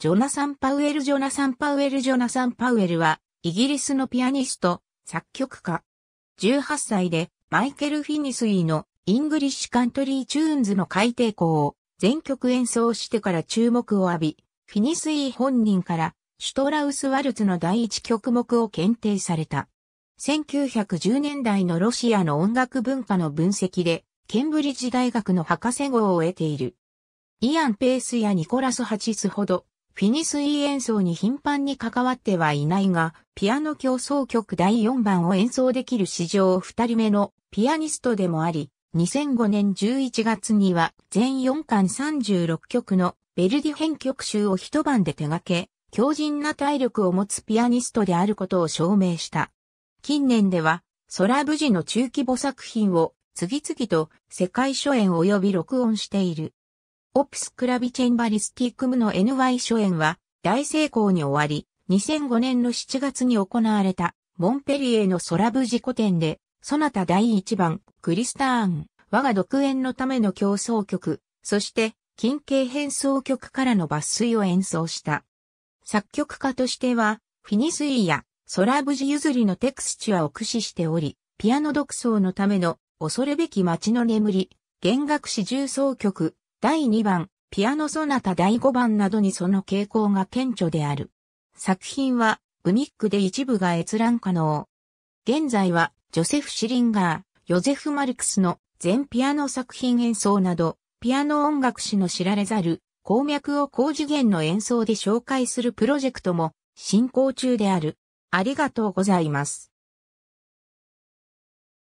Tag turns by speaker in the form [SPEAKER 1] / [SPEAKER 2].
[SPEAKER 1] ジョナサン・パウエル・ジョナサン・パウエル・ジョナサン・パウエルは、イギリスのピアニスト、作曲家。18歳で、マイケル・フィニスイの、イングリッシュ・カントリー・チューンズの改訂校を、全曲演奏してから注目を浴び、フィニスイ本人から、シュトラウス・ワルツの第一曲目を検定された。1910年代のロシアの音楽文化の分析で、ケンブリッジ大学の博士号を得ている。イアン・ペースやニコラス・ハチスほど、フィニスイ演奏に頻繁に関わってはいないが、ピアノ競争曲第4番を演奏できる史上2人目のピアニストでもあり、2005年11月には全4巻36曲のベルディ編曲集を一晩で手掛け、強靭な体力を持つピアニストであることを証明した。近年では、空無事の中規模作品を次々と世界初演及び録音している。オプスクラビチェンバリスティックムの NY 初演は大成功に終わり、2005年の7月に行われたモンペリエのソラブ事故展で、ソナタ第1番、クリスターン、我が独演のための競争曲、そして近景変奏曲からの抜粋を演奏した。作曲家としては、フィニスイやソラブジ譲りのテクスチュアを駆使しており、ピアノ独奏のための恐るべき街の眠り、弦楽師重奏曲、第2番、ピアノソナタ第5番などにその傾向が顕著である。作品は、ブニックで一部が閲覧可能。現在は、ジョセフ・シリンガー、ヨゼフ・マルクスの全ピアノ作品演奏など、ピアノ音楽史の知られざる、鉱脈を高次元の演奏で紹介するプロジェクトも進行中である。ありがとうございます。